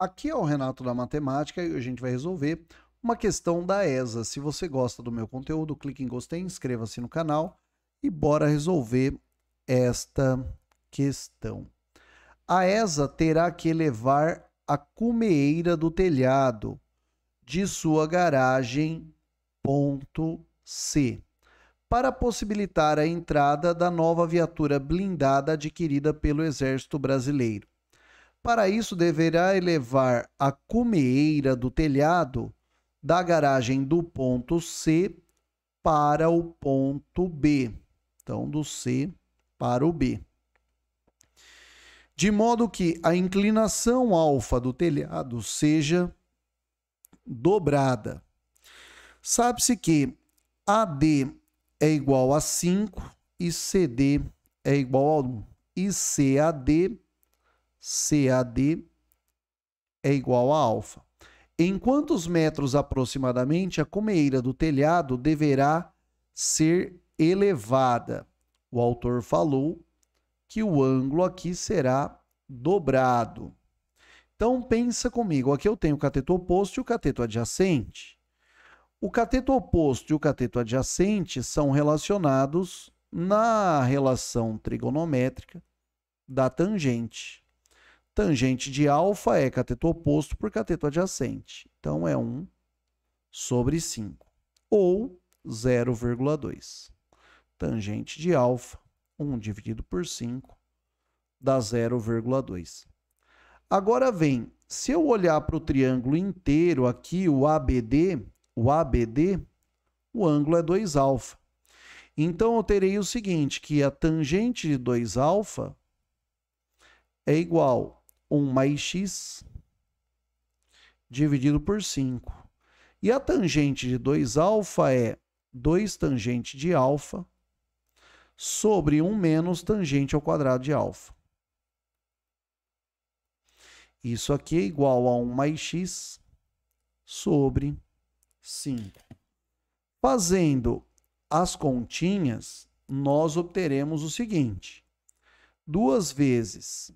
Aqui é o Renato da Matemática e a gente vai resolver uma questão da ESA. Se você gosta do meu conteúdo, clique em gostei, inscreva-se no canal e bora resolver esta questão. A ESA terá que elevar a cumeira do telhado de sua garagem ponto C para possibilitar a entrada da nova viatura blindada adquirida pelo Exército Brasileiro. Para isso, deverá elevar a cumeira do telhado da garagem do ponto C para o ponto B. Então, do C para o B. De modo que a inclinação alfa do telhado seja dobrada. Sabe-se que AD é igual a 5 e CD é igual a 1 e CAD CAD é igual a alfa. Em quantos metros aproximadamente a comeira do telhado deverá ser elevada? O autor falou que o ângulo aqui será dobrado. Então pensa comigo, aqui eu tenho o cateto oposto e o cateto adjacente. O cateto oposto e o cateto adjacente são relacionados na relação trigonométrica da tangente. Tangente de alfa é cateto oposto por cateto adjacente. Então, é 1 sobre 5, ou 0,2. Tangente de alfa, 1 dividido por 5, dá 0,2. Agora vem, se eu olhar para o triângulo inteiro aqui, o ABD, o ABD, o ângulo é 2 alfa. Então, eu terei o seguinte, que a tangente de 2 alfa é igual 1 mais x dividido por 5. E a tangente de 2 α é 2 tangente de alfa sobre 1 menos tangente ao quadrado de alfa. Isso aqui é igual a 1 mais x sobre 5. Fazendo as continhas, nós obteremos o seguinte. 2 vezes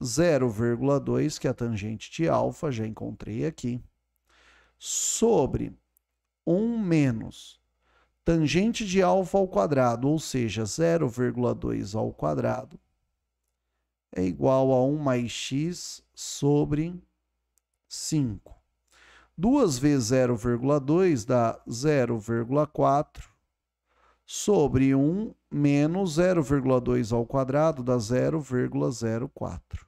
0,2, que é a tangente de alfa, já encontrei aqui, sobre 1 menos tangente de alfa ao quadrado, ou seja, 0,2 ao quadrado, é igual a 1 mais x sobre 5. 2 vezes 0,2 dá 0,4 sobre 1 menos 0,2 ao quadrado dá 0,04.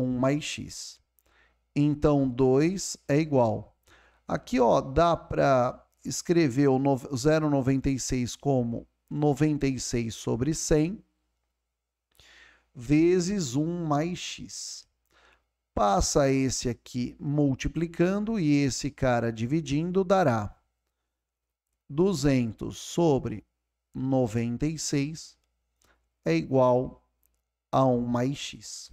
1 mais x. Então, 2 é igual. Aqui ó, dá para escrever o 0,96 como 96 sobre 100 vezes 1 mais x. Passa esse aqui multiplicando e esse cara dividindo dará 200 sobre 96 é igual a 1 mais x.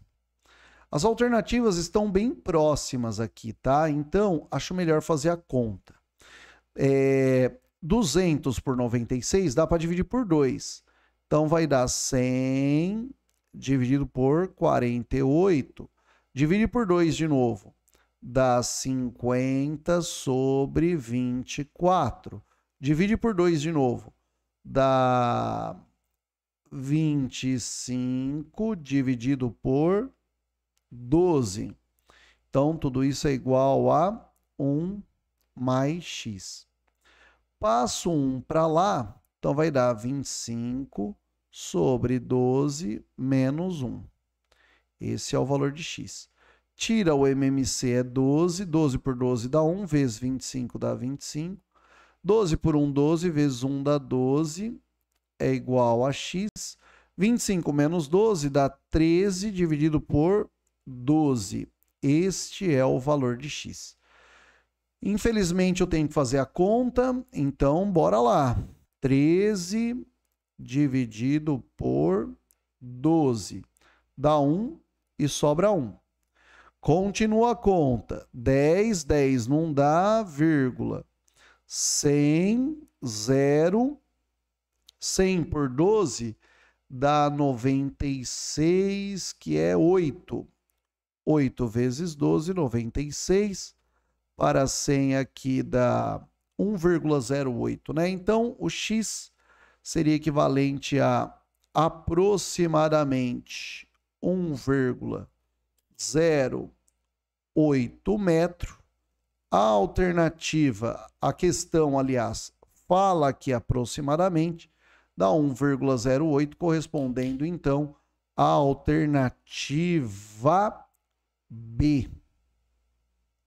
As alternativas estão bem próximas aqui, tá? Então, acho melhor fazer a conta. É, 200 por 96 dá para dividir por 2. Então, vai dar 100 dividido por 48. Divide por 2 de novo. Dá 50 sobre 24. Divide por 2 de novo. Dá 25 dividido por 12. Então, tudo isso é igual a 1 mais x. Passo 1 para lá, então vai dar 25 sobre 12 menos 1. Esse é o valor de x. Tira o MMC, é 12. 12 por 12 dá 1, vezes 25 dá 25. 12 por 1, 12, vezes 1 dá 12, é igual a x. 25 menos 12 dá 13, dividido por 12. Este é o valor de x. Infelizmente, eu tenho que fazer a conta, então bora lá. 13 dividido por 12 dá 1 e sobra 1. Continua a conta. 10, 10 não dá, vírgula. 100, 0. 100 por 12 dá 96, que é 8. 8 vezes 12, 96. Para a senha aqui da 1,08, né? Então, o x seria equivalente a aproximadamente 1,08 metro. A alternativa, a questão, aliás, fala aqui aproximadamente, dá 1,08, correspondendo então à alternativa B